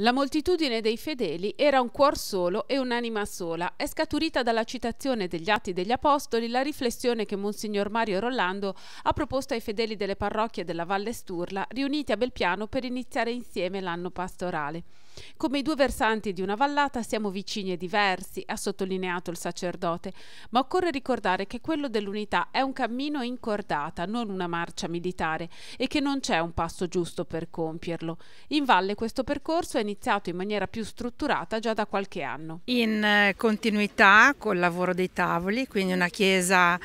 La moltitudine dei fedeli era un cuor solo e un'anima sola. È scaturita dalla citazione degli Atti degli Apostoli la riflessione che Monsignor Mario Rolando ha proposto ai fedeli delle parrocchie della Valle Sturla, riuniti a Belpiano per iniziare insieme l'anno pastorale. Come i due versanti di una vallata siamo vicini e diversi, ha sottolineato il sacerdote, ma occorre ricordare che quello dell'unità è un cammino in cordata, non una marcia militare, e che non c'è un passo giusto per compierlo. In valle questo percorso è iniziato in maniera più strutturata già da qualche anno. In eh, continuità col lavoro dei tavoli, quindi una chiesa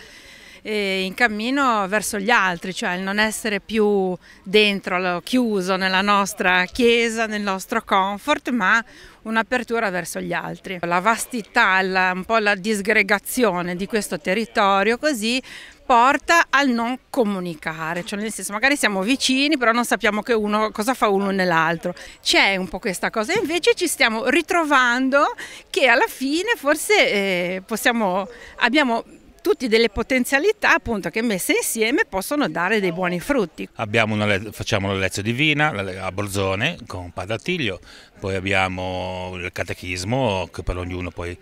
eh, in cammino verso gli altri, cioè il non essere più dentro, chiuso nella nostra chiesa, nel nostro comfort, ma un'apertura verso gli altri. La vastità, la, un po' la disgregazione di questo territorio così porta al non comunicare, cioè nel senso magari siamo vicini però non sappiamo che uno, cosa fa uno nell'altro, c'è un po' questa cosa, invece ci stiamo ritrovando che alla fine forse eh, possiamo, abbiamo tutti delle potenzialità appunto che messe insieme possono dare dei buoni frutti. Una, facciamo la lezione divina a Borzone con Padatiglio, poi abbiamo il catechismo che per ognuno poi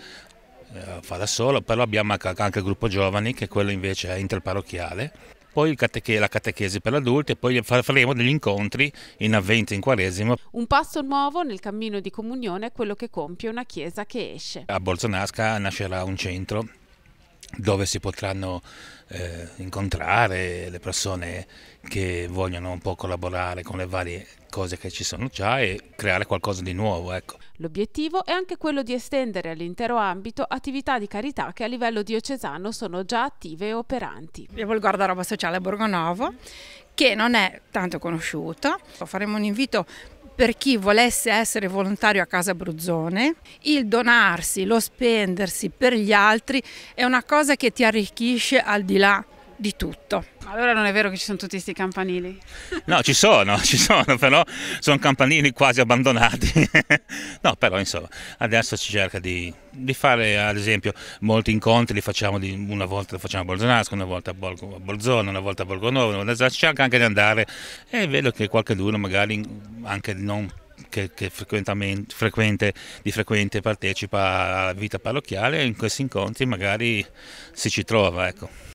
eh, fa da solo, però abbiamo anche il gruppo giovani che quello invece è interparrocchiale. Poi cateche, la catechesi per adulti e poi faremo degli incontri in avvento in quaresimo. Un passo nuovo nel cammino di comunione è quello che compie una chiesa che esce. A Bolzonasca nascerà un centro dove si potranno eh, incontrare le persone che vogliono un po' collaborare con le varie cose che ci sono già e creare qualcosa di nuovo. Ecco. L'obiettivo è anche quello di estendere all'intero ambito attività di carità che a livello diocesano sono già attive e operanti. Abbiamo il guardaroba sociale a Borgonovo che non è tanto conosciuto. Faremo un invito per chi volesse essere volontario a Casa Bruzzone, il donarsi, lo spendersi per gli altri è una cosa che ti arricchisce al di là di tutto. Allora non è vero che ci sono tutti questi campanili? No, ci sono, ci sono, però sono campanili quasi abbandonati. no, però insomma, adesso si cerca di, di, fare, ad esempio, molti incontri, li facciamo di, una volta facciamo a Bolzonasco, una volta a, Bol Bolzone, una volta a Borgonovo, una si cerca anche di andare e vedo che qualcuno magari anche non che, che frequente, di frequente partecipa alla vita parrocchiale in questi incontri magari si ci trova. Ecco.